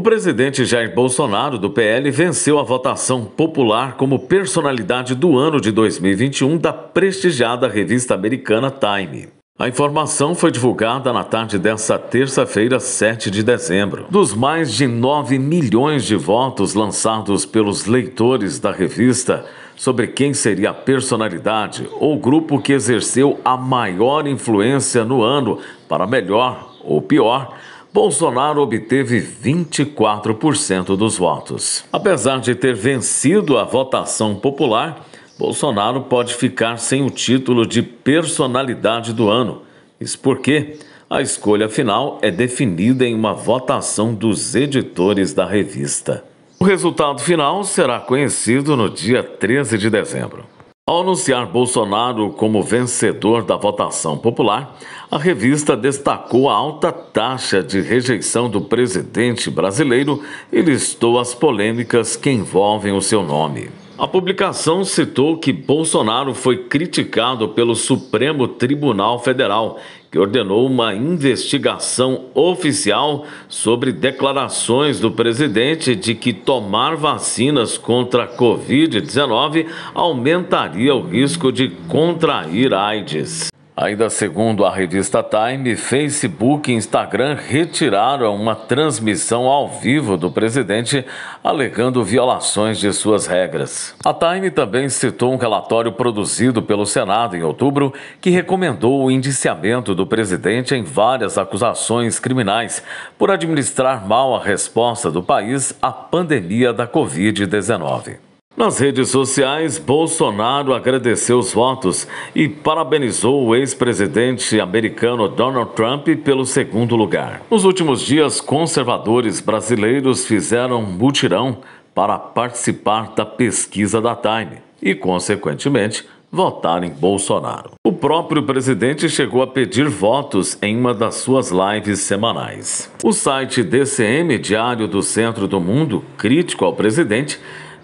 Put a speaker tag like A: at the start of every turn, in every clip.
A: O presidente Jair Bolsonaro, do PL, venceu a votação popular como personalidade do ano de 2021 da prestigiada revista americana Time. A informação foi divulgada na tarde desta terça-feira, 7 de dezembro. Dos mais de 9 milhões de votos lançados pelos leitores da revista sobre quem seria a personalidade ou grupo que exerceu a maior influência no ano, para melhor ou pior, Bolsonaro obteve 24% dos votos. Apesar de ter vencido a votação popular, Bolsonaro pode ficar sem o título de personalidade do ano. Isso porque a escolha final é definida em uma votação dos editores da revista. O resultado final será conhecido no dia 13 de dezembro. Ao anunciar Bolsonaro como vencedor da votação popular, a revista destacou a alta taxa de rejeição do presidente brasileiro e listou as polêmicas que envolvem o seu nome. A publicação citou que Bolsonaro foi criticado pelo Supremo Tribunal Federal, que ordenou uma investigação oficial sobre declarações do presidente de que tomar vacinas contra a Covid-19 aumentaria o risco de contrair AIDS. Ainda segundo a revista Time, Facebook e Instagram retiraram uma transmissão ao vivo do presidente, alegando violações de suas regras. A Time também citou um relatório produzido pelo Senado em outubro que recomendou o indiciamento do presidente em várias acusações criminais por administrar mal a resposta do país à pandemia da Covid-19. Nas redes sociais, Bolsonaro agradeceu os votos e parabenizou o ex-presidente americano Donald Trump pelo segundo lugar. Nos últimos dias, conservadores brasileiros fizeram um mutirão para participar da pesquisa da Time e, consequentemente, votar em Bolsonaro. O próprio presidente chegou a pedir votos em uma das suas lives semanais. O site DCM, Diário do Centro do Mundo, crítico ao presidente,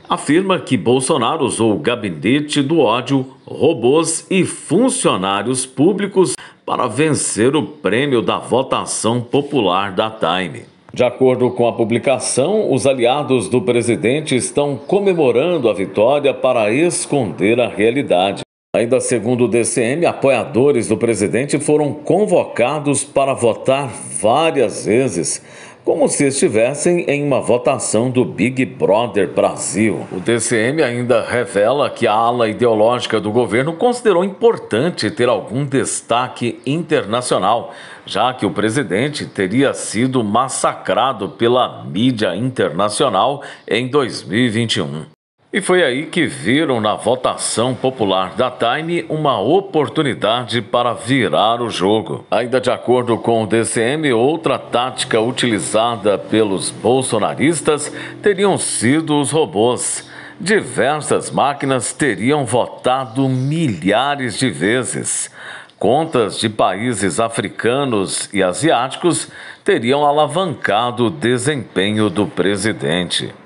A: afirma que Bolsonaro usou o gabinete do ódio, robôs e funcionários públicos para vencer o prêmio da votação popular da Time. De acordo com a publicação, os aliados do presidente estão comemorando a vitória para esconder a realidade. Ainda segundo o DCM, apoiadores do presidente foram convocados para votar várias vezes como se estivessem em uma votação do Big Brother Brasil. O TCM ainda revela que a ala ideológica do governo considerou importante ter algum destaque internacional, já que o presidente teria sido massacrado pela mídia internacional em 2021. E foi aí que viram na votação popular da Time uma oportunidade para virar o jogo. Ainda de acordo com o DCM, outra tática utilizada pelos bolsonaristas teriam sido os robôs. Diversas máquinas teriam votado milhares de vezes. Contas de países africanos e asiáticos teriam alavancado o desempenho do presidente.